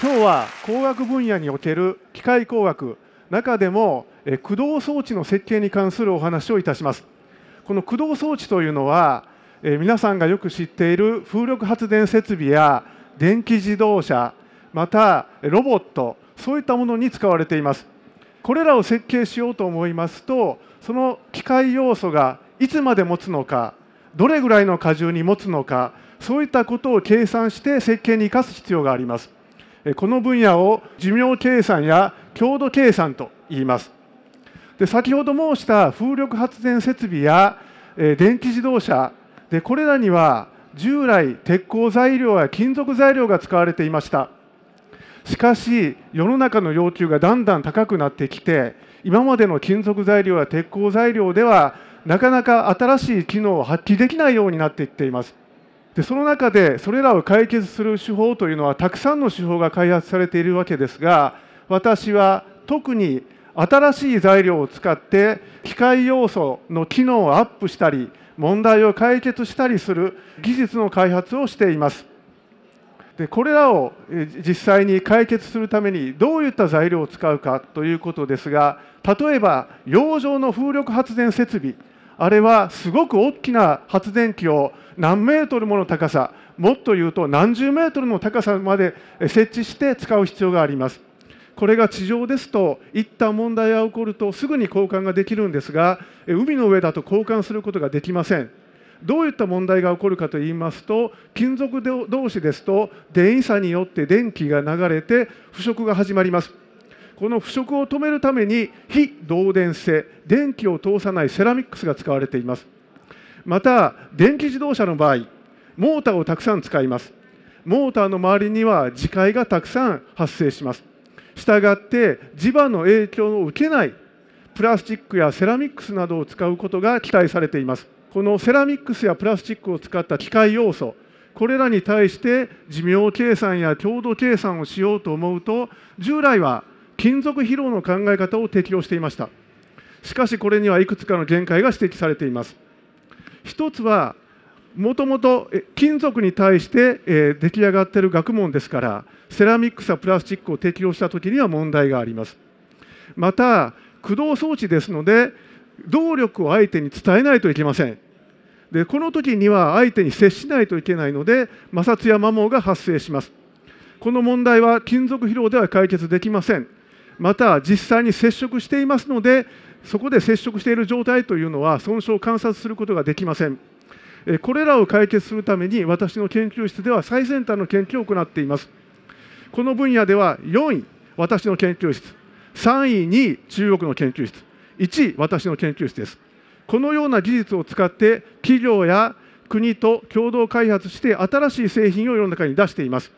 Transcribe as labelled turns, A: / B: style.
A: 今日は工学分野における機械工学中でも駆動装置の設計に関するお話をいたしますこの駆動装置というのは皆さんがよく知っている風力発電設備や電気自動車またロボットそういったものに使われていますこれらを設計しようと思いますとその機械要素がいつまで持つのかどれぐらいの荷重に持つのかそういったことを計算して設計に生かす必要がありますこの分野を寿命計算や強度計算と言いますで先ほど申した風力発電設備や電気自動車でこれらには従来鉄鋼材料や金属材料が使われていましたしかし世の中の要求がだんだん高くなってきて今までの金属材料や鉄鋼材料ではなかなか新しい機能を発揮できないようになってきていますでその中でそれらを解決する手法というのはたくさんの手法が開発されているわけですが私は特に新しい材料を使って機械要素の機能をアップしたり問題を解決したりする技術の開発をしています。でこれらを実際に解決するためにどういった材料を使うかということですが例えば洋上の風力発電設備あれはすごく大きな発電機を何メートルもの高さもっと言うと何十メートルの高さまで設置して使う必要がありますこれが地上ですといった問題が起こるとすぐに交換ができるんですが海の上だと交換することができませんどういった問題が起こるかといいますと金属同士ですと電位差によって電気が流れて腐食が始まりますこの腐食を止めるために非導電性電気を通さないセラミックスが使われていますまた電気自動車の場合モーターをたくさん使いますモーターの周りには磁界がたくさん発生しますしたがって磁場の影響を受けないプラスチックやセラミックスなどを使うことが期待されていますこのセラミックスやプラスチックを使った機械要素これらに対して寿命計算や強度計算をしようと思うと従来は金属疲労の考え方を適用していましたしかしこれにはいくつかの限界が指摘されています一つはもともと金属に対して出来上がっている学問ですからセラミックさプラスチックを適用した時には問題がありますまた駆動装置ですので動力を相手に伝えないといけませんでこの時には相手に接しないといけないので摩擦や摩耗が発生しますこの問題は金属疲労では解決できませんまた実際に接触していますのでそこで接触している状態というのは損傷を観察することができませんこれらを解決するために私の研究室では最先端の研究を行っていますこの分野では4位私の研究室3位に中国の研究室1位私の研究室ですこのような技術を使って企業や国と共同開発して新しい製品を世の中に出しています